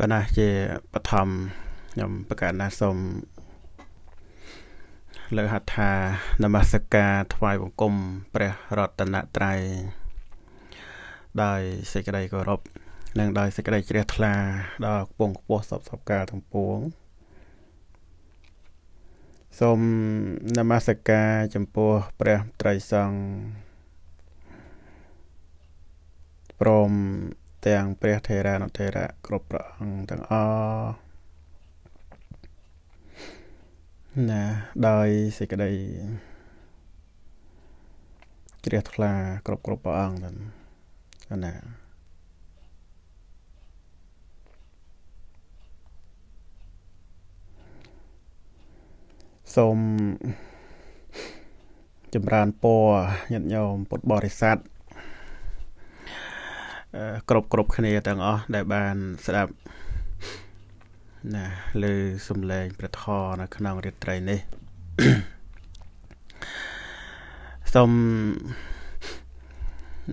កណាស់ជាបឋមខ្ញុំប្រកាសណាសូមលើហដ្ឋានមស្ការថ្វាយបង្គំព្រះរតនត្រ័យដោយសេចក្តីគោរពនិងដោយសេចក្តីជ្រះថ្លាដល់គង់ខ្ពស់សពសពការទាំងពួងសូមនមស្ការចំពោះព្រះត្រីសង្ឃព្រមទាំងព្រះថេរានុថេរៈគ្រប់ព្រះអង្គទាំងអស់ណាដោយសេចក្តីជ្រះថ្លាគ្រប់គ្រប់ព្រះអង្គទាំងណាសូមចម្រើនពរញាតិញោមពុទ្ធបរិស័ទគ្រប់គ្រប់គ្នាទាំងអស់ ដែលបានស្ដាប់ណាលើសំឡេងព្រះធម៌នៅក្នុងរាត្រីនេះសូម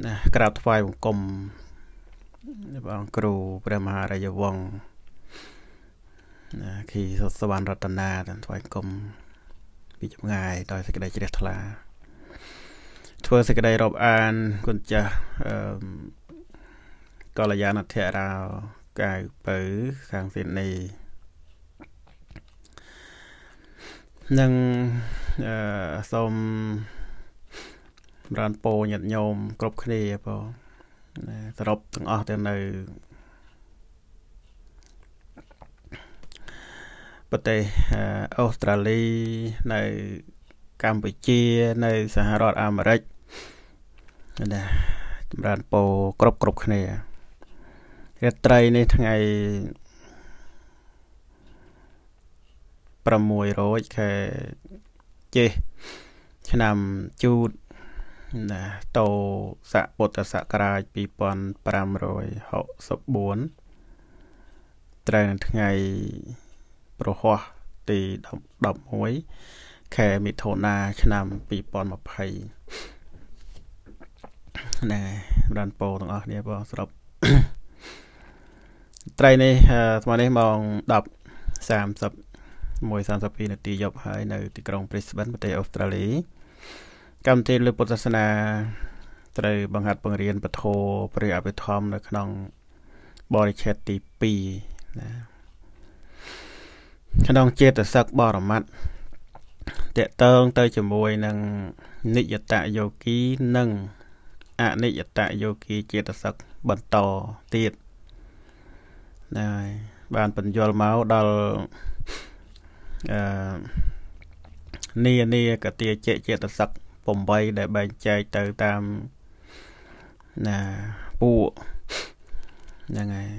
ណាក្រាបថ្វាយបង្គំព្រះអង្គគ្រូព្រះមហារាជវង្សណាគីសុសវណ្ណរតនាទាំងថ្វាយបង្គំពីចម្ងាយដោយសេចក្តីជ្រះថ្លា ធ្វើសេចក្តីរាប់អានគុណចាស់អឺកល្យាណធរាវកៅពៅខាងស៊ីដនីនឹងអឺសូមរានពោញាតញោមគ្រប់គ្នាបងសរុបទាំងអស់ទៅនៅ ប្រទេសអូស្ត្រាលី នៅកម្ពុជានៅសហរដ្ឋអាមេរិកណាចម្រើនពរគ្រប់គ្រប់គ្នារាត្រីនេះថ្ងៃ6រោចខែចេះឆ្នាំជូតណាតោស័កពុទ្ធសករាជ2564ត្រូវនឹងថ្ងៃ ប្រហោះទី11ខែមិថុនាឆ្នាំ2020ណែបានពោទាំងអស់គ្នាបងស្រុបត្រីនេះស្មើនេះម៉ោង10:30 1:32នាទីយប់ហើយនៅទីក្រុង Brisbane ប្រទេសអូស្ត្រាលី កម្មវិធីលើពុទ្ធសាសនា ត្រូវបង្ហាត់បង្រៀនពធព្រះអភិធម្មនៅក្នុងបរិច្ឆេទទី2ណាក្នុងចេតសិកបរមត្តតកតងទៅជាមួយនឹងនិយតយោគីនិងអនិយតយោគីចេតសិកបន្តទៀតហើយបានបញ្យល់មកដល់អឺនីនីកតិជៈចេតសក8ដែលបែងចែកទៅតាមណាពួកហ្នឹងហើយ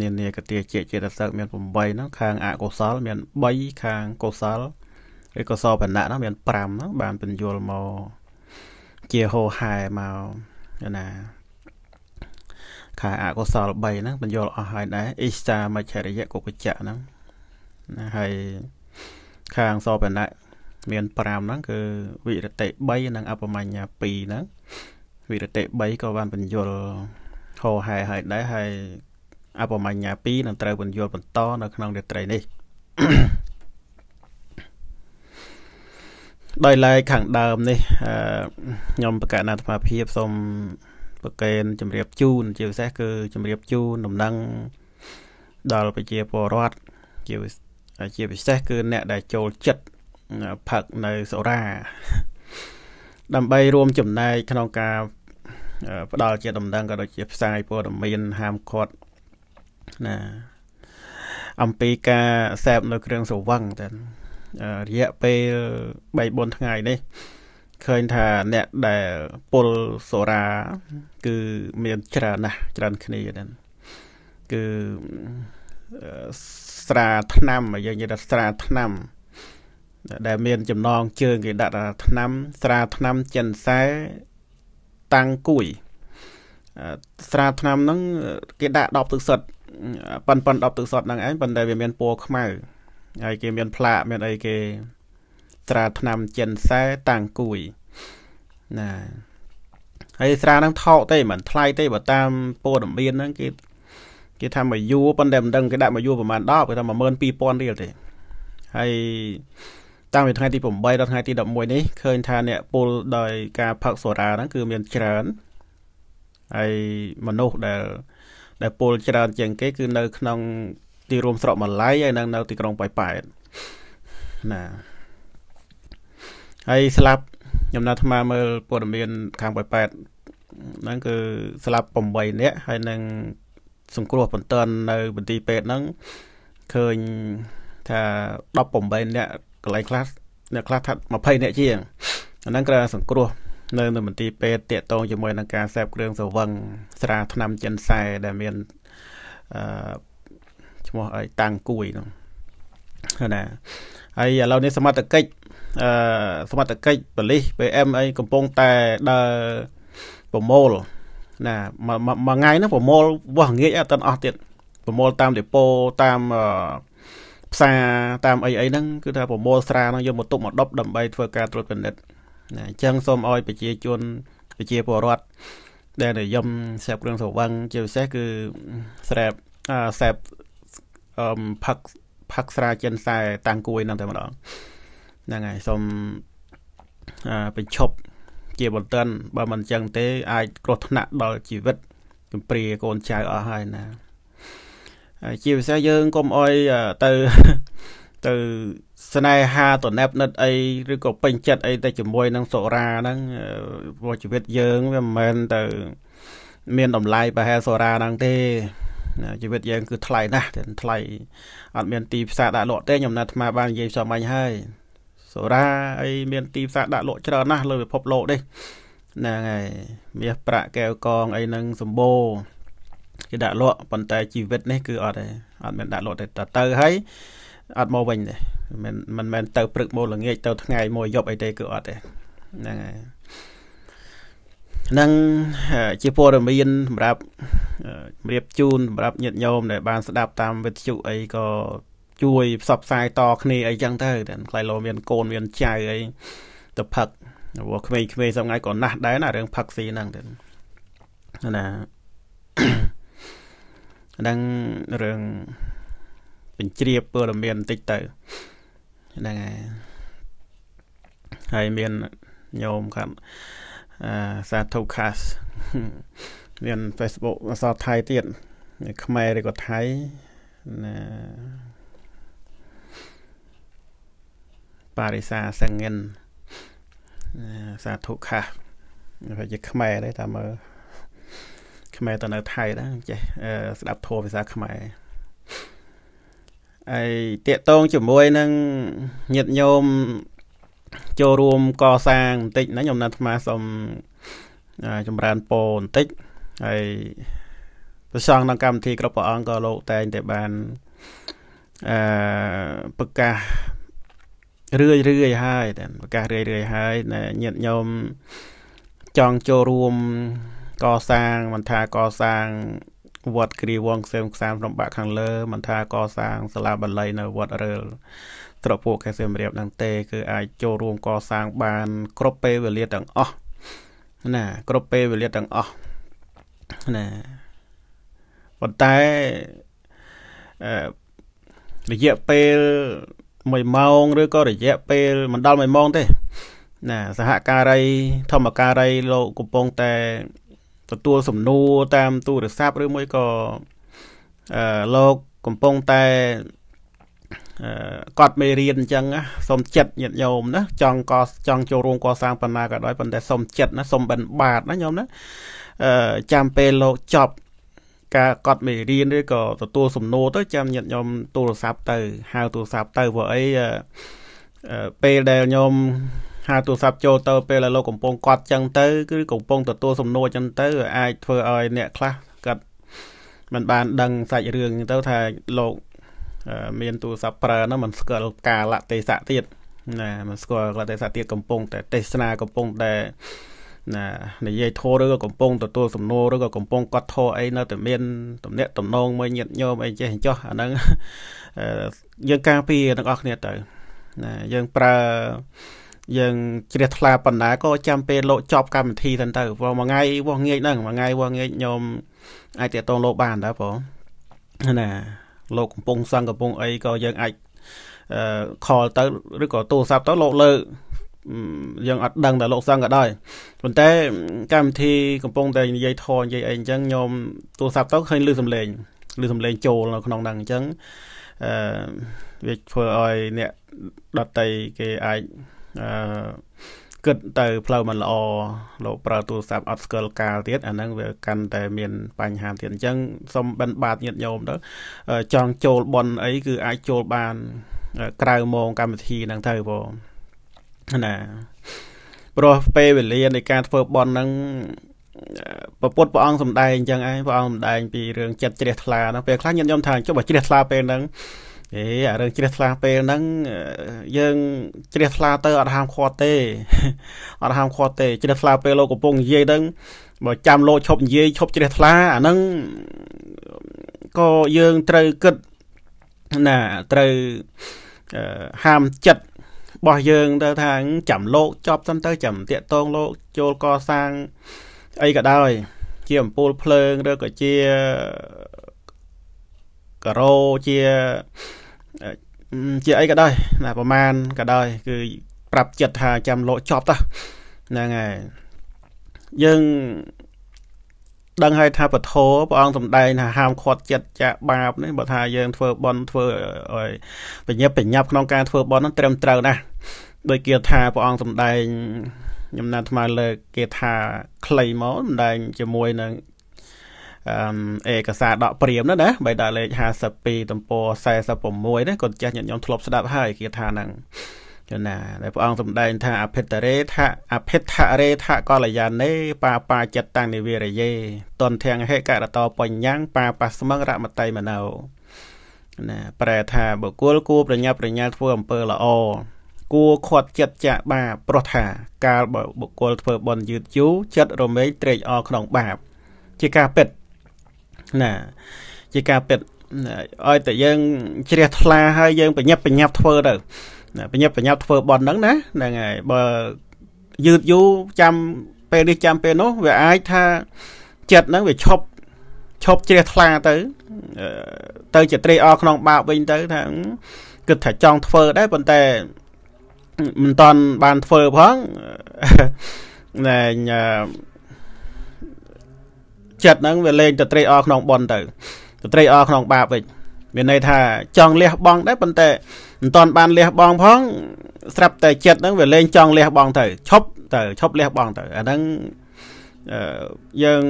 នានាកតិជៈចេតសកមាន8ហ្នឹងខាងអកុសល មាន3ខាងកុសលឬកុសលបណៈហ្នឹងមាន5ហ្នឹងបានបញ្យល់មកជាហោហែមកណាខែអកុសល3ហ្នឹងបញ្យល់អស់ហើយដែរអ៊ីសាមច្ឆរិយៈគុកចៈហ្នឹងណាហើយខាងសពណៈមាន5ហ្នឹងគឺវិរតិ3និងអបមញ្ញា2ហ្នឹងវិរតិ3ក៏បានបញ្យល់ហោហែហើយដែរហើយអបមញ្ញា2នឹងត្រូវ បញ្យល់បន្តនៅក្នុងរាត្រីនេះដោយឡែកខាងដើមនេះខ្ញុំប្រកាសអាត្មាភាពសូមប្រកែនជំរាបជូនជាពិសេសគឺជំរាបជូនដំណឹងដល់ប្រជាពលរដ្ឋជាជាពិសេសគឺ អ្នក ដែលចូលចិត្តផឹកនៅសូរ៉ាដើម្បីរួមចំណែកក្នុងការ ផ្ដល់ជាដំណឹងក៏ដូចជាផ្សាយព័ត៌មានហាមឃាត់ណា អំពីការសេពនៅគ្រឿងស្រវឹងតែរយៈពេល3 4ថ្ងៃនេះឃើញថាអ្នកដែលពុលសូរាគឺមានច្រើនណាស់ច្រើនគ្នាហ្នឹងគឺស្រាឆ្នាំយើងនិយាយថាស្រាឆ្នាំដែលមានចំណង ជើងគេដាក់ថាឆ្នាំ ស្រាឆ្នាំចិនសែតាំងគួយស្រាឆ្នាំហ្នឹងគេដាក់10ទឹកសុទ្ធប៉ិនប៉ិន10ទឹកសុទ្ធហ្នឹងឯងប៉ុន្តែវាមានពណ៌ខ្មៅហើយគេមានផ្លាកមានអីគេស្រាថ្នាំចិនសែតាំងគួយណាហើយស្រាហ្នឹងថោកទេមិនថ្លៃទេបើតាមព័ត៌មានហ្នឹងគេគេថាមួយយួរប៉ុន្តែមិនដឹងគេដាក់មួយយួរប្រហែល10គេថា12000រៀលទេហើយតាំងពីថ្ងៃទី8ដល់ថ្ងៃទី11នេះឃើញថាអ្នកពលដោយការផឹកសូរ៉ាហ្នឹងគឺមានច្រើនហើយមនុស្សដែលដែលពលច្រើនជាង គេគឺនៅក្នុងទីរួមស្រុកម៉ាឡៃហើយនៅនៅ ទីក្រុងប៉ោយប៉ែតណាហើយស្លាប់ខ្ញុំណាត់អាមើលព័ត៌មានខាងប៉ោយប៉ែតហ្នឹងគឺស្លាប់8នាក់ហើយនឹងសង្គ្រោះបន្ទាន់នៅបន្ទីពេទ្យហ្នឹងឃើញថា18នាក់កន្លែងខ្លះអ្នកខ្លះថា20នាក់ជាងអាហ្នឹងគឺសង្គ្រោះនៅនៅមន្ទីរពេទ្យតាកតងជាមួយនឹងការសេពគ្រឿងស្រវឹងស្រាថ្នាំចិនសែដែលមានអឺឈ្មោះអីតាំងគួយហ្នឹងណាហើយឥឡូវនេះសមត្ថកិច្ចអឺសមត្ថកិច្ចបលិស PM អីកំពុងតែដើរប្រមូលណាមួយថ្ងៃហ្នឹងប្រមូលវោះងាកអត់តអស់ទៀតប្រមូលតាមដេប៉ូតាមផ្សារតាមអីអីហ្នឹងគឺថាប្រមូលស្រាហ្នឹងយកមកទុកមកដប់ដើម្បីធ្វើការត្រួតពិនិត្យណាអញ្ចឹងសូមឲ្យប្រជាជនប្រជាពលរដ្ឋដែលនិយមសេពគ្រឿងស្រវឹងជាពិសេសគឺស្រែបសេពអឺផឹកផឹកស្រាចិនខ្សែតាំងគួយហ្នឹងតែម្ដងហ្នឹងហើយសូមបញ្ឈប់ជាបន្ទាន់បើមិនអញ្ចឹងទេ អាចគ្រោះថ្នាក់ដល់ជីវិតគំព្រាកូនចៅអស់ហើយណាជាពិសេសយើងកុំអោយទៅទៅស្នេហាតណេបនិតអីឬក៏ពេញចិត្តអីតែជាមួយនឹងសូរាហ្នឹងព្រោះជីវិតយើងវាមិនមែនទៅមានតម្លៃប្រហែលសូរាហ្នឹងទេជីវិតយើងគឺ ថ្លៃណាស់ថ្លៃអត់មាន ទីផ្សារដាក់លក់ទេខ្ញុំណាត់អាត្មាបាននិយាយសំអញហើយសូរ៉ាអីមានទីផ្សារដាក់លក់ច្រើនណាស់លើពិភពលោកនេះហ្នឹងហើយមាសប្រាក់កែវកងអីហ្នឹងសម្បូរគេដាក់លក់ប៉ុន្តែជីវិតនេះគឺអត់ទេអត់មានដាក់លក់ទេតទៅហើយអត់មកវិញទេមិនមិនមែនទៅព្រឹកមកល្ងាច ទៅថ្ងៃមកយប់អីទេគឺអត់ទេហ្នឹងហើយនឹងជាព័ត៌មានសម្រាប់រៀបជូនសម្រាប់ញាតិញោមដែលបានស្ដាប់តាមវិទ្យុអីក៏ជួយផ្សព្វផ្សាយតគ្នាអីចឹងទៅតែខ្លៃលោមានកូនមានចៅអីទៅផឹកព្រោះក្មេងៗសប្ងៃក៏ណាស់ដែរណារឿងផឹកស៊ីហ្នឹងទៅណាហ្នឹងរឿងបញ្ជ្រាបព័ត៌មានបន្តិចទៅហ្នឹងហើយហើយមានញោមគាត់អាសាធុខាសមាន Facebook អសរថៃទៀតខ្មែរឬក៏ថៃណាបរិសាសង្កិនសាធុខាសវាជាខ្មែរដែរតាមមើលខ្មែរទៅនៅថៃដែរចេះស្ដាប់ធម៌ភាសាខ្មែរហើយតាកតងជាមួយនឹងញាតញោមចូលរួមកសាងបន្តិចណាខ្ញុំណាត់អាត្មាសូមចម្រើនពរបន្តិចហើយប្រសងក្នុងកម្មវិធីគ្រប់ព្រះអង្គក៏លោកតែងតែបានអឺប្រកាសរឿយរឿយហើយតែប្រកាសរឿយរឿយហើយញាតិញោមចង់ចូលរួមកសាងមិនថាកសាង វត្តគ្រីវងខ្សែមខ្សាមរំបាក់ខាងលើមិនថាកសាងសាលាបាលីនៅវត្តរើលត្រកពួកខេសៀមរាបនឹងទេ គឺ អាចចូលរួមកសាង បានគ្រប់ពេលវេលាទាំងអស់ណាគ្រប់ពេលវេលាទាំងអស់ណាប៉ុន្តែអឺរយៈពេល1ម៉ោងឬក៏រយៈពេលមិនដល់1ម៉ោងទេណាសហការីធម្មការី លោកកំពុងតែទទួលសំណួរតាមទូរស័ព្ទឬមួយក៏អឺលោកកំពុងតែគាត់មេរៀនអញ្ចឹងណាសុំចិត្តញាតិញោមណា ចង់ក៏ចង់ចូលរួមកសាងបណ្ណាក៏ដោយប៉ុន្តែសុំចិត្តណាសុំបិណ្ឌបាតណាញោមណាអឺចាំពេលលោកចប់ការកត់មេរៀនឬក៏ទទួលសំណួរទៅចាំញាតខ្ញុំទូរស័ព្ទទៅហៅទូរស័ព្ទទៅព្រោះអីពេលដែលខ្ញុំហៅទូរស័ព្ទចូលទៅពេលដែលលោកកំពុងកត់ចឹងទៅគឺកំពុងទទួលសំណួរចឹងទៅអាចធ្វើឲ្យអ្នកខ្លះគាត់មិនបាន ដឹងសាច់រឿងទៅថាលោក មានទូរស័ព្ទប្រើនោះมันស្គាល់កាលៈទេសៈទៀតណាมันស្គាល់កាលៈទេសៈទៀតកំពុងតែទេសនាកំពុងតែណានិយាយធោឬក៏កំពុងទទួលសំណួរឬក៏កំពុងកត់ធោអីនៅតែមានតំណាក់តំណងមួយញាតញោមអីចេះចោះអាហ្នឹងយើងការពារទាំងអស់គ្នាទៅណាយើងប្រើយើងជ្រះថ្លាប៉ុណ្ណាក៏ចាំពេលលោកចប់កម្មវិធីទៅទៅព្រោះមួយថ្ងៃវោះងាយហ្នឹងមួយថ្ងៃវោះងាយញោមអាចតេតងលោកបានដែរបងណាលោកកំពុងសឹងកំពុងអីក៏យើងអាចអឺខលទៅឬក៏ទូរស័ព្ទទៅលោកលើកយើងអត់ដឹងតែលោក សង្ឃក៏ដោយប៉ុន្តែកម្មវិធីកំពុងតែនិយាយធរនិយាយអីអញ្ចឹងខ្ញុំទូរស័ព្ទទៅឃើញឮសំឡេងឮសំឡេង ចូលនៅក្នុងហ្នឹងអញ្ចឹងអឺវាធ្វើឲ្យអ្នកដតីគេអាចអឺគិតទៅផ្លូវមិនល្អលោកប្រើទូរស័ព្ទអត់ស្គាល់កាលទៀតអាហ្នឹងវាកាន់តែមាន បញ្ហាទៀតអញ្ចឹងសូមបិណ្ឌបាតញាតិញោមទៅចង់ចូលប៉ុនអីគឺអាចចូលបាន ក្រៅម៉ោងកម្មវិធីហ្នឹងទៅបងណាព្រោះពេលវេលានៃការធ្វើបន់ហ្នឹងពពុទ្ធព្រះអង្គសំដែងអញ្ចឹងឯងព្រះអង្គសំដែងពីរឿងចិត្តជ្រះថ្លាហ្នឹងពេលខ្លះញាតិញោមថាចុះបើជ្រះថ្លាពេលហ្នឹងអេអារឿងជ្រះថ្លាពេលហ្នឹងយើងជ្រះថ្លាទៅអត់ហាមឃាត់ទេអត់ហាមឃាត់ទេជ្រះថ្លាពេលលោកកំពុងនិយាយហ្នឹងបើចាំលោកឈប់និយាយឈប់ជ្រះថ្លាអាហ្នឹងក៏យើងត្រូវគិតណាត្រូវហាមចិត្តរបស់យើង ទៅថាចាំលោក ចប់សិនទៅចាំតាកតងលោកចូលកសាងអីក៏ដោយ ជាអំពូលភ្លើងឬក៏ជាការ៉ូជាជាអីក៏ដោយណាប្រមាណក៏ដោយ គឺប្រាប់ចិត្តថាចាំលោកចប់ទៅហ្នឹងហើយយើងដឹងហើយថាពធព្រះអង្គសំដែងថាហាមឃាត់ចិត្តចាក់បាបនេះបើថាយើងធ្វើបន់ធ្វើឲ្យបញ្ញាប់បញ្ញាប់ក្នុងការធ្វើបន់នោះត្រឹមត្រូវណាស់ដោយគាថាព្រះអង្គសំដែងខ្ញុំណាត់ថ្មលើគាថាខ្លីមកសំដែងជាមួយនឹងអឺឯកសារដកព្រាមនោះណាបៃតលេខ52ទំព័រ46នេះគាត់ចាស់ញាតិញោមធ្លាប់ស្ដាប់ហើយគាថាហ្នឹងចំណាដែលព្រះអង្គសម្ដែង ថា អភិតរេថាអភិតរេថាកលយានេបាបាចិត្តតាំងនិវេរយេតនធាំងហេករតបញ្ញាំងបាបាស្មឹងរមតៃមណោណា ប្រែថាបុគ្គលគួរប្រញាប់ប្រញាល់ធ្វើអំពើល្អគួរខាត់ចិត្តចាក់បាបព្រោះថាកាលបុគ្គលធ្វើបន់យឺតយូរចិត្តរមែងត្រេកអរក្នុងបាបជាការពិតណា ជាការពិតឲ្យតែយើងជ្រះថ្លាហើយយើងប្រញាប់ប្រញាប់ធ្វើទៅប្រញាប់ប្រញាប់ធ្វើបន់ហ្នឹងណាហ្នឹងហើយបើយឺតយូរចាំពេលនេះចាំពេលនោះ វាអាចថាចិត្តហ្នឹងវាឈប់ឈប់ជ្រះថ្លាទៅ ទៅជាត្រេកអរក្នុងបាបវិញទៅថាគិតថាចង់ធ្វើដែរប៉ុន្តែមិនតាន់បានធ្វើផងណែចិត្តហ្នឹងវាលេងទៅត្រេកអរក្នុងបនទៅទៅត្រេកអរក្នុងបាបវិញមានន័យថាចង់លះបង់ដែរប៉ុន្តែមិនតាន់បានលះបងផង ស្រាប់តែចិត្តហ្នឹងវាលែងចង់លះបងទៅឈប់ទៅឈប់លះបងទៅអាហ្នឹងយើង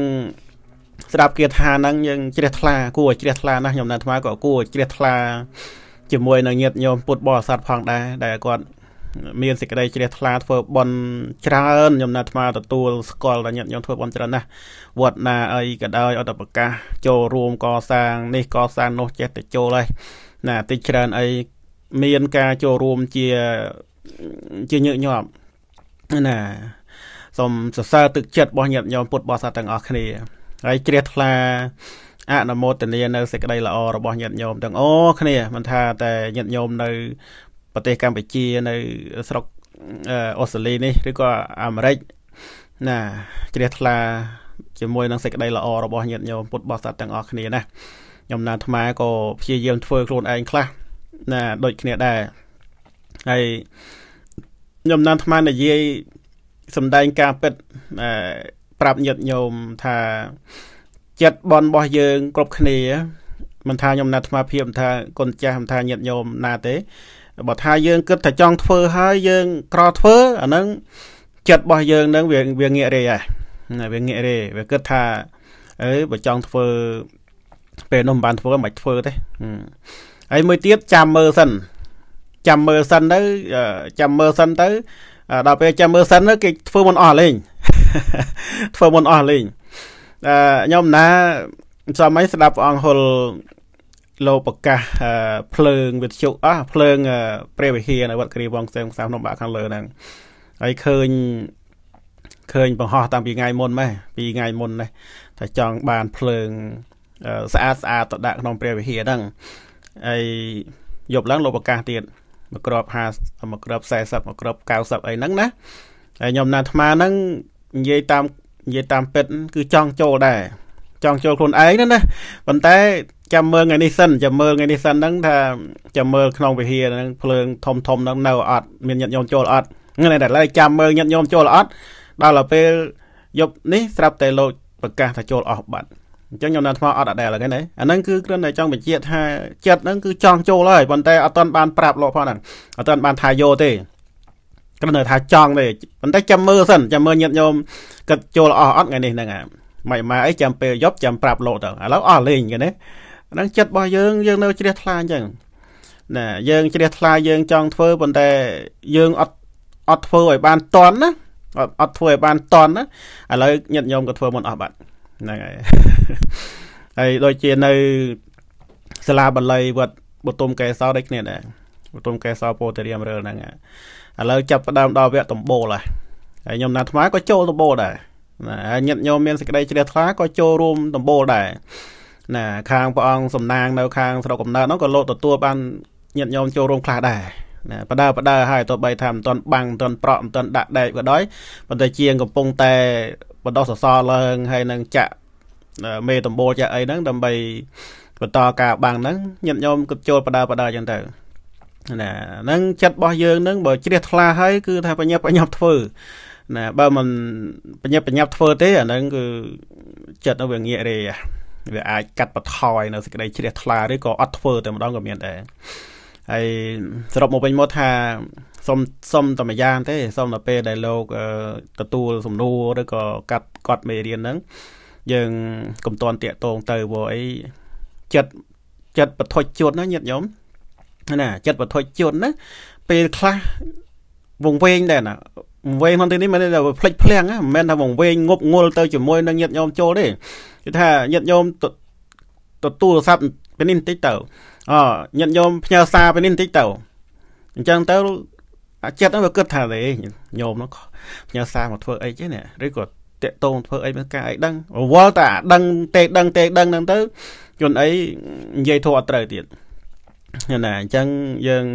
ស្ដាប់គាថាហ្នឹងយើងជ្រះថ្លាគួរជ្រះថ្លាណាស់ខ្ញុំនៅអាត្មាក៏គួរជ្រះថ្លាជាមួយនឹងញាតិញោមពុទ្ធបរិស័ទផងដែរដែលគាត់មានសេចក្តីជ្រះថ្លាធ្វើបន់ច្រើនខ្ញុំណាត់ថ្មទទួលស្គាល់ដល់ញាតិញោមធ្វើបន់ច្រើនណាស់វត្តណាអីក៏ដោយអត់ប្រកាសចូលរួមកសាងនេះកសាងនោះចេះតែចូលហើយណាតិចច្រើនអីមានការចូលរួមជាជាញឹកញាប់ណាសូមសរសើរទឹកចិត្តរបស់ញាតិញោមពុទ្ធបរិស័ទទាំងអស់គ្នាហើយជ្រះថ្លាអនុមោទនានៅសេចក្តីល្អរបស់ញាតិញោមទាំងអស់គ្នាមិនថា តែញាតិញោមនៅប្រទេសកម្ពុជានៅស្រុកអូស្ត្រាលីនេះឬក៏អាមេរិកណាជ្រះថ្លាជាមួយនឹងសេចក្តីល្អរបស់ញាតិញោមពុទ្ធបរិស័ទទាំងអស់គ្នាណាខ្ញុំណាអាត្មាក៏ព្យាយាមធ្វើខ្លួនឯងខ្លះណាដូចគ្នាដែរហើយខ្ញុំណានអានិយាយសំដែងការពិត ប្រាប់ញាតញោមថាចិត្តបនរបស់យើង គ្រប់គ្នាមិនថាខ្ញុំណាត់ថ្មភាពមិនថាគុណចាស់មិនថាញាតញោមណាទេបើថាយើងគិតថាចង់ធ្វើ ហើយយើងក្រធ្វើអាហ្នឹងចិត្តរបស់យើងហ្នឹងវាវាងាករេដែរវាងាករេវាគិតថាអើបើចង់ធ្វើពេលនោះមិនបានធ្វើមិនធ្វើទេហើយមួយទៀតចាំមើលសិនចាំមើលសិនទៅចាំមើលសិនទៅដល់ពេលចាំមើលសិនទៅគេធ្វើមិនអស់លេងធ្វើមិនអស់លេងអឺខ្ញុំណាសម័យស្ដាប់ព្រះអង្គហុលលោកប្រកាសភ្លើងវិទ្យុអស់ភ្លើង ព្រះវិហារនៅវត្តគ្រីវងផ្សេងផ្សារក្នុងបាក់ខាងលើហ្នឹងហើយឃើញឃើញបង្ហោះតាំងពីថ្ងៃមុនម៉េះពីថ្ងៃមុននេះថាចង់បានភ្លើងស្អាតស្អាតទៅដាក់ក្នុងព្រះវិហារហ្នឹងហើយយប់ឡើងលុបឱកាសទៀតមួយក្រប50មួយក្រប40មួយក្រប90អីហ្នឹងណាហើយខ្ញុំណាអាត្មាហ្នឹងនិយាយតាមនិយាយតាមពិតគឺចង់ចូលដែរចង់ចូលខ្លួនឯងណាណាប៉ុន្តែចាំមើលថ្ងៃនេះសិនចាំមើលថ្ងៃនេះសិនហ្នឹង ថាចាំមើលក្នុងវិហារហ្នឹងភ្លើង ធំធំហ្នឹងនៅអត់មានញាតិញោមចូលអត់ហ្នឹងតែឡើយចាំមើលញាតិញោមចូលអត់ដល់ទៅពេលយប់នេះស្រាប់តែលោកប្រកាសថាចូលអស់បាត់អញ្ចឹងខ្ញុំនៅថ្មអត់អដែលហ្នឹងណាអាហ្នឹងគឺគ្រាន់តែចង់បញ្ជាក់ថាចិត្តហ្នឹងគឺចង់ចូលហើយប៉ុន្តែអត់ទាន់បានប្រាប់លោកផងហ្នឹងអត់ទាន់បានថាយកទេគ្រាន់តែថាចង់ទេប៉ុន្តែចាំមើលសិនចាំមើលញាតញោមគិតចូលអស់អត់ថ្ងៃនេះហ្នឹងអាម៉េចម៉ាអីចាំពេលយប់ចាំប្រាប់លោកទៅឥឡូវអស់លេងគេណាហ្នឹងចិត្តរបស់យើងយើងនៅជ្រះថ្លាអញ្ចឹងណាយើងជ្រះថ្លាយើងចង់ធ្វើប៉ុន្តែយើងអត់អត់ធ្វើឲ្យបានតន់ណាអត់ធ្វើឲ្យបានតន់ណាឥឡូវញាតញោមក៏ធ្វើមិនអស់បាត់ហ្នឹងហើយហើយដូចជានៅសាលាបាលីវត្តបទុមកែសោដូចគ្នាដែរបទុមកែសោពោធិរាមរើហ្នឹងឥឡូវចាប់ផ្ដើមដល់វគ្គដំបូលហើយហើយខ្ញុំណាថ្មក៏ចូលដំបូលដែរណាហើយញាតញោមមានសេចក្តីជ្រះថ្លាក៏ចូលរួមដំបូលដែរណាខាងព្រះអង្គសំណាងនៅខាង ស្រុកកំណើតហ្នឹងក៏លោកទទួលបានញាតញោមចូលរួមខ្លះដែរណាបដើបដើហើយទោះបីថាមិនទាន់បាំងមិនទាន់ប្រក់មិនទាន់ដាក់ដែកក៏ដោយប៉ុន្តែជាងកំពុងតែបដោះសសរឡើងហើយនឹងចាក់មេតំបូលចាក់អីហ្នឹងដើម្បីបន្តការបាំងហ្នឹងញាតិញោមគិតចូលបដាបដាចឹងទៅណាហ្នឹងចិត្តរបស់យើងហ្នឹងបើជ្រះថ្លាហើយគឺថាបញ្ញាបញ្ញាប់ធ្វើណាបើមិនបញ្ញាបញ្ញាប់ធ្វើទេអាហ្នឹងគឺចិត្តនឹងវាងាករេវាអាចកាត់បន្ថយនៅសេចក្តីជ្រះថ្លាឬក៏អត់ធ្វើតែម្ដងក៏មានដែរហើយសរុបមកវិញមកថាសុំសុំតែម្យ៉ាងទេសុំតែពេលដែលលោកទទួលសំណួរឬក៏កាត់គាត់មេរៀនហ្នឹងយើងកុំតន់តាក់តងទៅព្រោះអីចិត្តចិត្តបធុជជនណាញាតិញោមណាចិត្តបធុជជនណាពេលខ្លះវងវែងដែរណាវងវែងក្នុងទីនេះមិនថាផ្លិចផ្លាំងមិនមែនថាវងវែងងប់ងល់ទៅជាមួយនឹងញាតិញោមចូលទេគឺថាញាតិញោមទទួលស័ព្ទពេលនេះបន្តិចទៅអញាតិញោមផ្ញើសារពេលនេះបន្តិចទៅអញ្ចឹងទៅអាចិត្តហ្នឹងវាគិតថាទេញោមហ្នឹងផ្ញើសារមកធ្វើអីចេះនេះឬក៏តាក់តងធ្វើអីមើលការអីដឹងរវល់តែអាដឹងទេដឹងទេដឹងហ្នឹងទៅជនអីនិយាយធោះអត់ត្រូវទៀតណាអញ្ចឹងយើង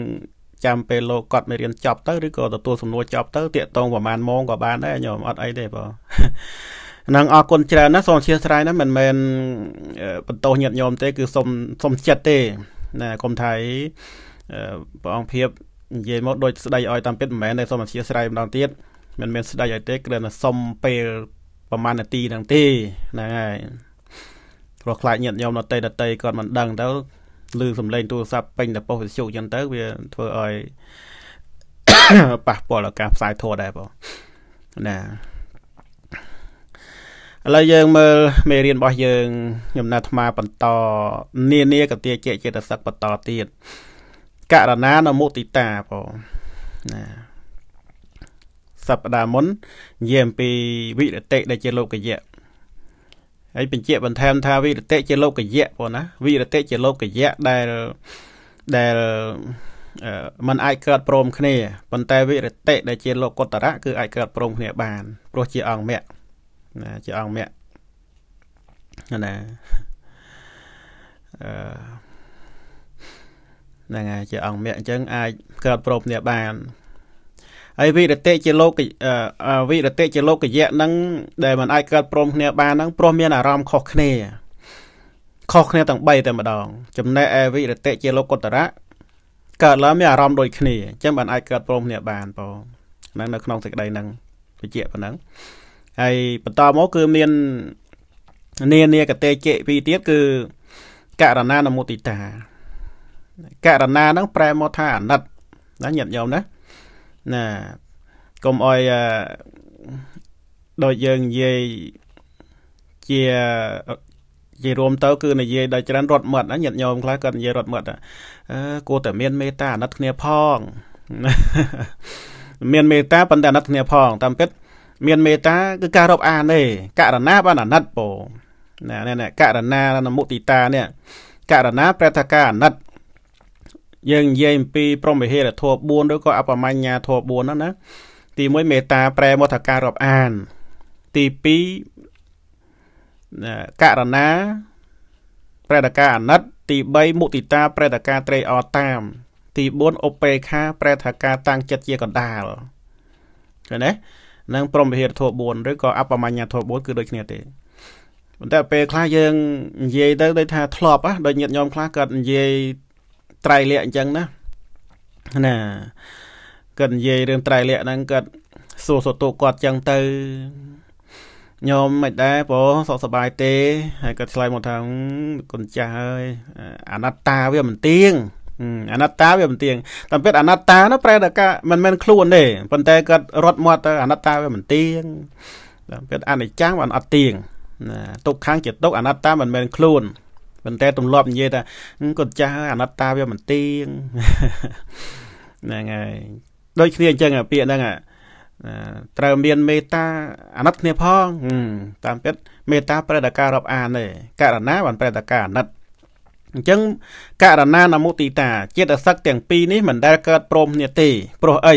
ចាំពេលលោកគាត់មិនរៀនចប់ទៅឬក៏ទទួលសំណួរចប់ទៅតាក់តងប្រហែលម៉ោងក៏បានដែរញោមអត់អីទេបងនឹងអរគុណច្រើនណាសូមអធិស្ឋានណាមិនមែនបន្ទោសញាតញោមទេគឺសូមសូមចិត្តទេណាគុំថៃព្រះអង្គភាពនិយាយមកដូចស្ដីឲ្យតាមពិតមិនមែនទេសូមអធិស្ឋានម្ដងទៀតមិនមែនស្ដីឲ្យទេគ្រាន់តែសុំពេលប្រហែលនាទីហ្នឹងទេហ្នឹងហើយព្រោះខ្លាចញាតញោមដតីដតីគាត់មិនដឹងទៅឮសំឡេង ទូរស័ព្ទពេញតែប៉ុស្តិ៍វិទ្យុចឹងទៅវាធ្វើឲ្យប៉ះពាល់ឱកាសផ្សាយធរដែរបងណាឥឡូវយើងមើលមេរៀនរបស់យើងខ្ញុំណាត់អាត្មាបន្តនានាកទាជាចិត្តសឹកបន្តទៀតករណានមុតិតាបងណាសព្ទាមុននិយាយអំពីវិរតិដែលជាលោកយៈហើយបញ្ជាក់បន្ថែមថាវិរតិជាលោកយៈបងណាវិរតិជាលោកយៈដែលដែលมันអាចកើតព្រមគ្នាប៉ុន្តែវិរតិដែលជាលោកុត្តរៈគឺអាចកើតព្រមគ្នាបានព្រោះជាអង្គមគ្គណាជាអង្គមគ្គណាអឺហ្នឹងហើយជាអង្គមគ្គអញ្ចឹងអាចកើតប្រពន្ធបានហើយវិរតិជាលោកវិរតិជាលោកយៈហ្នឹងដែលมันអាចកើតព្រមគ្នាបានហ្នឹងព្រោះមានអារម្មណ៍ខុសគ្នា ខុសគ្នាទាំង3តែម្ដងចំណែកឯវិរតិជាលោកុត្តរៈកើតឡើងមានអារម្មណ៍ដូចគ្នាអញ្ចឹងมันអាចកើតព្រមគ្នាបានបងហ្នឹងនៅក្នុងសេចក្តីហ្នឹងបញ្ជាក់ប៉ុណ្ណឹងហើយបន្តមកគឺមាននានាកតេជៈពីរទៀតគឺករណានមុទិតាករណាហ្នឹង ប្រែមកថាអាណិតណាញាតិញោមណាណាកុំអោយដូចយើងនិយាយជាជារួមទៅគឺនិយាយដល់ច្រើនរត់មាត់ណាញាតិញោមខ្លះគាត់និយាយរត់មាត់អឺគួរតែមានមេត្តាអាណិតគ្នាផងមានមេត្តាប៉ុន្តែអាណិតគ្នាផងតាមពិតមានមេត្តាគឺការរាប់អានទេករណាបានអាណិតពោណែណែករណានមុតិតានេះករណាប្រតិការអាណិតយើងនិយាយអំពីព្រមវិហារធម៌4ឬក៏អបមញ្ញាធម៌4ហ្នឹងណាទី1មេត្តាប្រែមកថាការរាប់អានទី2ករណាប្រតិការអាណិតទី3មុតិតាប្រតិការ ត្រេកអរតាម ទី4ឧបេខាប្រតិការតាំងចិត្តជាកណ្ដាលឃើញទេនិងព្រមវិហារធម៌4ឬក៏អបមញ្ញធម៌4គឺដូចគ្នាទេប៉ុន្តែ ពេលខ្លះយើងនិយាយទៅដូចថាធ្លាប់ណាដូចញាតិញោមខ្លះគាត់និយាយត្រៃលក្ខអញ្ចឹងណាណាគាត់និយាយរឿងត្រៃលក្ខហ្នឹងគាត់សួរសុទុគាត់អញ្ចឹងទៅញោមមិនដែរព្រោះសុខសប្បាយទេ ហើយគាត់ឆ្លើយមកថាគុណចាស់ហើយអនត្តាវាមិនទៀងអនត្តាវាមិនទៀងតាមពិតអនត្តានោះប្រែដល់ការមិនមែនខ្លួនទេប៉ុន្តែគាត់រត់មាត់ទៅអនត្តាវាមិនទៀងតាមពិត អនិច្ចំវាអត់ទៀងណាទុកខាងជាទុកអនត្តាមិនមែនខ្លួនប៉ុន្តែទម្លាប់និយាយថាគាត់ចាស់អនត្តាវាមិនទៀងហ្នឹងហើយដូចគ្នាអញ្ចឹងពាក្យហ្នឹងត្រូវមានមេត្តាអាណិតគ្នាផង តាមពិតមេត្តាប្រែដល់ការរាប់អានទេករណាបានប្រែដល់ការអាណិតអញ្ចឹងករណានមុតិតាចិត្តសឹកទាំងពីរនេះមិនដែលកើតព្រមគ្នាទេព្រោះអី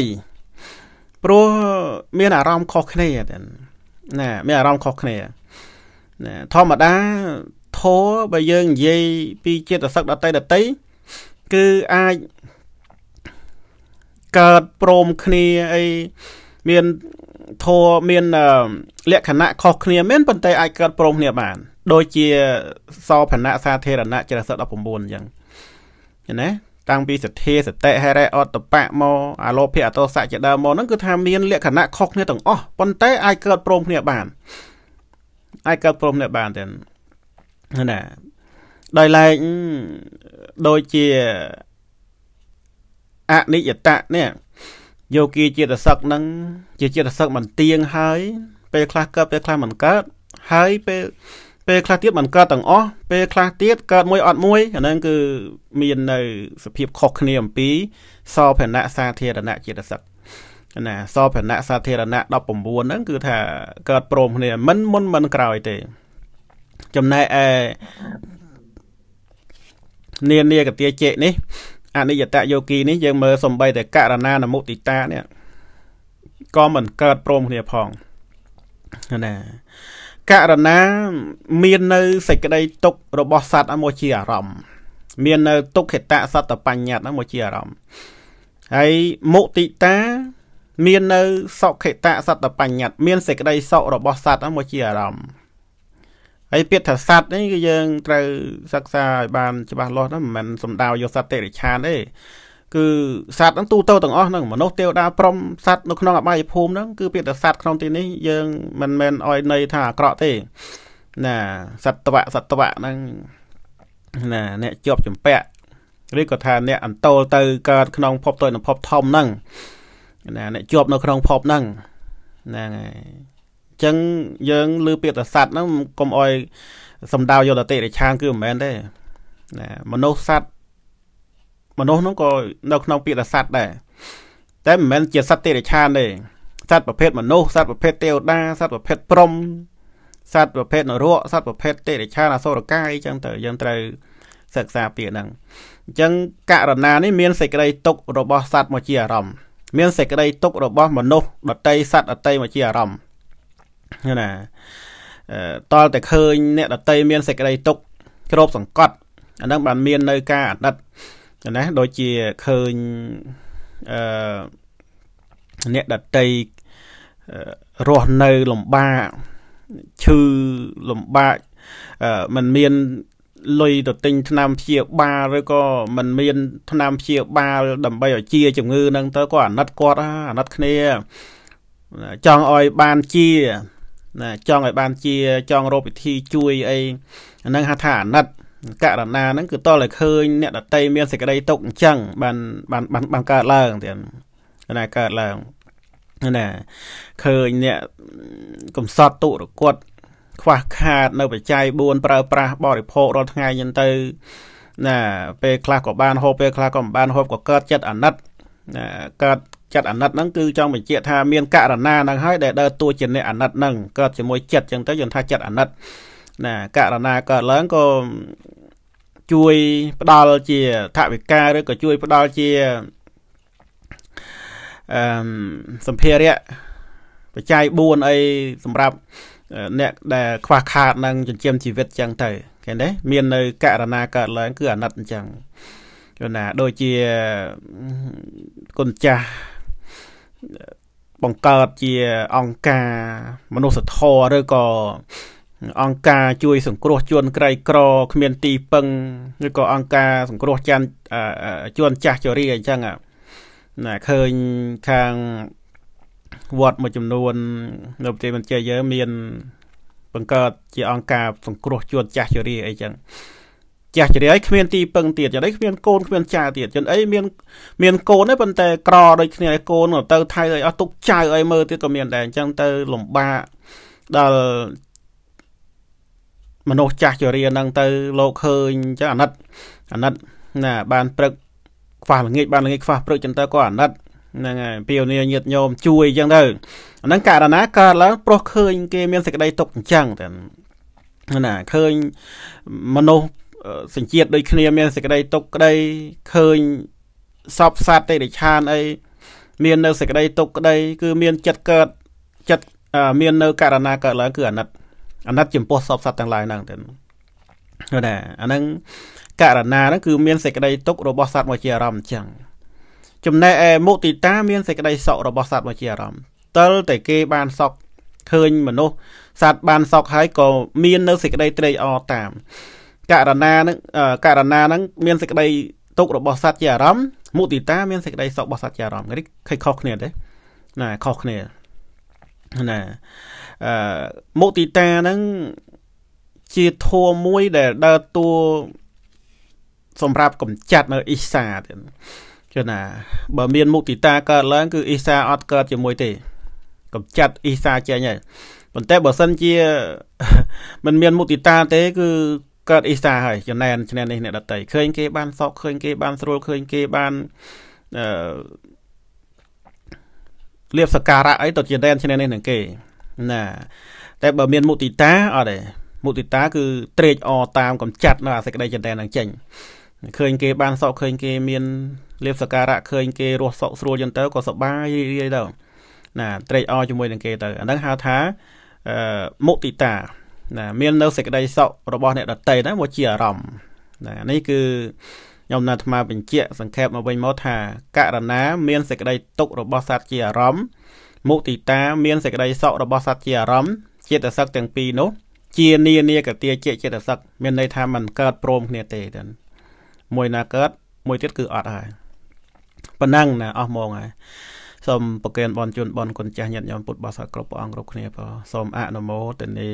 ព្រោះមានអារម្មណ៍ខុសគ្នាណាមានអារម្មណ៍ខុសគ្នាណាធម្មតាធម៌បើយើងនិយាយពីចិត្តសឹកដតីដតីគឺអាចកើតព្រមគ្នាអីមានធម៌មានលក្ខណៈខុសគ្នាមែនប៉ុន្តែអាចកើតព្រមគ្នាបានដូចជាសោភណៈសាធារណៈចរិត19អញ្ចឹងណាតាំងពីសទ្ធាសតិហេរៈអតបៈមកអាលោភៈអតោសៈជាដើមមកហ្នឹងគឺថាមានលក្ខណៈខុសគ្នាទាំងអស់ប៉ុន្តែអាចកើតព្រមគ្នាបាន អាចកើតព្រមគ្នាបានទាំងណាដោយឡែកដូចជាអនិច្ចតៈនេះយោគីចិត្តសឹកហ្នឹងជាចិត្តសឹកមិនទៀងហើយពេលខ្លះកើតពេលខ្លះមិនកើតហើយពេលពេលខ្លះទៀតมันកើតទាំងអស់ពេលខ្លះទៀតកើតមួយអត់មួយអាហ្នឹងគឺមាននៅសភាពខុសគ្នាអំពីសោភណៈសាធារណៈចិត្តសិទ្ធណាសោភណៈសាធារណៈ19ហ្នឹងគឺថាកើតព្រមគ្នាមិនមុនមិនក្រោយទេចំណែកឯនានាកតិជេកនេះអនិយតយោគីនេះយើងមើលសំបីតែករណានមុតិតានេះក៏មិនកើតព្រមគ្នាផងណាករណាមាននៅសេចក្តីទុករបស់សត្វមកជាអារម្មណ៍មាននៅទុក្ខតៈសត្តបញ្ញត្តិមកជាអារម្មណ៍ហើយមុតិតា មាននៅសុខតៈសត្តបញ្ញត្តិមាន សេចក្តីសុខរបស់សត្វមកជាអារម្មណ៍ហើយពាក្យថាសត្វនេះគឺយើងត្រូវសិក្សាឲ្យបាន ច្បាស់លាស់ណាមិនមែនសំដៅយកសត្វតិរិឆានទេគឺសត្វហ្នឹងទូទៅទាំងអស់ហ្នឹងមនុស្សទេវតាព្រំសត្វនៅក្នុងអបាយភូមិហ្នឹងគឺពាក្យតែសត្វក្នុងទីនេះយើងមិនមែនអោយន័យថាអាក្រក់ទេណាសត្វវៈសត្វវៈហ្នឹងណាអ្នកជាប់ចម្ពាក់ឬក៏ថាអ្នកអន្ទោលទៅកើតក្នុងភពតូចនិងភពធំហ្នឹងណាអ្នកជាប់នៅក្នុងភពហ្នឹងហ្នឹងហើយអញ្ចឹងយើងលើពាក្យតែសត្វហ្នឹងកុំអោយសំដៅយកតែតិរិឆានគឺមិនមែនទេណាមនុស្សសត្វមនុស្សហ្នឹងក៏នៅក្នុងពាក្យថាសត្វដែរតែមិនមែនជាសត្វទេរឆានទេសត្វប្រភេទមនុស្សសត្វប្រភេទទេវតាសត្វប្រភេទព្រំ សត្វប្រភេទនរកសត្វប្រភេទទេរឆានអសុរកាយអញ្ចឹងទៅយើងត្រូវសិក្សាពាក្យហ្នឹងអញ្ចឹងករណីនេះមានសេចក្តីទុករបស់សត្វមកជាអារម្មណ៍មានសេចក្តីទុករបស់ មនុស្សដតីសត្វដតីមកជាអារម្មណ៍ណាតលតែឃើញអ្នកដតីមានសេចក្តីទុកគ្របសង្កត់អានឹងបានមាននៅការអាណិតណាដូចជាឃើញអឺអ្នកដតីរស់នៅលំបាកឈឺលំបាកมันមានលុយទៅទិញថ្នាំព្យាបាលឬក៏มันមានថ្នាំព្យាបាលដើម្បីឲ្យជាជំងឺហ្នឹង ទៅក៏អាណិតគាត់អាណិតគ្នាចង់ឲ្យបានជាណាចង់ឲ្យបានជាចង់រកវិធី ជួយអីហ្នឹងហៅថាអាណិតករណីហ្នឹងគឺតតែឃើញអ្នកដតីមានសេចក្តីទុកអញ្ចឹងបានបានបានបានកើតឡើងទៀតណាកើតឡើងណាឃើញអ្នកកំសត់ទុរគតខ្វះខាតនៅបច្ច័យ4ប្រើប្រាស់បរិភោគរាល់ថ្ងៃហ្នឹងទៅណាពេលខ្លះក៏បានហូបពេលខ្លះក៏មិនបានហូបក៏កើតចិត្តអាណិតណាកើតចិត្តអាណិតហ្នឹងគឺចង់បញ្ជាក់ថាមានករណីហ្នឹងហើយដែលដើរតួជាអ្នកអាណិតហ្នឹងកើតជាមួយចិត្តអញ្ចឹងទៅយើងថាចិត្តអាណិតណាករណីកើតឡើងក៏ជួយ ផ្ដល់ជាថវិកាឬក៏ជួយផ្ដល់ជាអឺសម្ភារៈបច្ច័យ4អីសម្រាប់អ្នកដែលខ្វះខាតនឹងចិញ្ចឹមជីវិតចឹងទៅឃើញទេមាននៅករណីកើតឡើង គឺអាណិតអញ្ចឹងយល់ណាដូចជាគុណចាស់បង្កើតជាអង្គការ មនុស្សធម៌ឬក៏អង្គការជួយសង្គ្រោះជនក្រីក្រគ្មានទីពឹងឬក៏អង្គការសង្គ្រោះចាន់ជនចាស់ជរាអញ្ចឹងណាឃើញខាងវត្តមួយចំនួន នៅប្រទេសកម្ពុជាយើងមាន បង្កើតជាអង្គការសង្គ្រោះជនចាស់ជរាអីចឹងចាស់ជរាហើយគ្មានទីពឹងទៀតចឹងអីគ្មានកូនគ្មានចាទៀតចឹងអីមានមានកូនទេប៉ុន្តែក្រដូចគ្នាឯកូនទៅថៃឲ្យអស់ទុកចៅឲ្យមើលទៀតក៏មានដែរអញ្ចឹងទៅលំបាកដល់មនុស្សចាស់ជរាហ្នឹងទៅ លោកឃើញចឹងអាណិតអាណិតណាបានព្រឹកខ្វះល្ងាចបានល្ងាចខ្វះព្រឹកចឹងទៅក៏អាណិតហ្នឹងហើយពីនីញាតញោមជួយចឹងទៅអាហ្នឹងករណីកើតឡើងប្រុសឃើញគេមានសេចក្តីទុកអញ្ចឹងតែណាឃើញមនុស្សសញ្ជាតិដូចគ្នា មានសេចក្តីទុកក្តីឃើញសពសัตว์ទេរិឆានអីមាននៅសេចក្តីទុកក្តីគឺមានចិត្តកើតចិត្តមាននៅករណីកើតឡើងគឺអាណិតអាណិតចំពោះសពសត្វទាំងឡាយហ្នឹងទៅណាអាហ្នឹងករណាហ្នឹងគឺមានសេចក្តីទុករបស់សត្វមកជាអារម្មណ៍អញ្ចឹងចំណែកឯមុទិតាមានសេចក្តីសុខរបស់សត្វមកជាអារម្មណ៍តិលតែគេបានសុខឃើញមនុស្សសត្វបានសុខហើយក៏មាននៅសេចក្តីត្រេកអរតាមករណាហ្នឹងករណាហ្នឹងមានសេចក្តីទុករបស់សត្វជាអារម្មណ៍មុទិតាមានសេចក្តីសុខរបស់សត្វជាអារម្មណ៍នេះឃើញខុសគ្នាទេណាខុសគ្នាណាអឺមុទិតាហ្នឹងជាធัวមួយដែលដើរតួសម្រាប់កំចាត់នៅអ៊ីសាទៀតគឺណាបើមានមុទិតាកើតឡើងគឺអ៊ីសាអត់កើតជាមួយទេកំចាត់អ៊ីសាចេញហើយប៉ុន្តែបើសិនជាมันមាន មុទិតាទេគឺកើតអ៊ីសាហើយចំណែនឆ្នាំនេះអ្នកដតីឃើញគេបានសោកឃើញគេបានស្រួលឃើញគេបានអឺលៀបសការៈអីទៅជាដែនឈ្នះនេះនឹងគេ ណា តែបើមានមុទិតាអត់ទេមុទិតាគឺត្រេកអរតាមកំចាត់នៅអាសេចក្តីចិន្តែនឹងចេញឃើញ គេ បានសោកឃើញគេមានលៀបសការៈឃើញគេរស់សោកស្រួលចឹងទៅក៏សប្បាយរីករាយទៅណា ត្រេកអរជាមួយនឹងគេទៅអាហ្នឹងហៅថាអឺមុទិតា ណា មាននៅសេចក្តីសោករបស់អ្នកដតីហ្នឹងមកជាអារម្មណ៍ណានេះគឺខ្ញុំណាត់ថ្មបញ្ជាក់សង្ខេបមកវិញមកថាករណា មានសេចក្តីទុករបស់សត្វជាអារម្មណ៍មុទិតាមានសេចក្តីសោករបស់សត្វជាអារម្មណ៍ចិត្តសឹកទាំងពីរនោះ ជានានាកតាជាចិត្តសឹកមានន័យថាมันកើតព្រមគ្នាទេទៅមួយណាកើតមួយទៀតគឺអត់ហើយប៉ុណ្ណឹងណាអស់ហ្មងហើយសូមប្រគេនបនជូនបនគុណចាស់ញាតិញោមពុទ្ធបរិស័ទគ្រប់ព្រះអង្គគ្រប់គ្នាផងសូមអនុមោទនា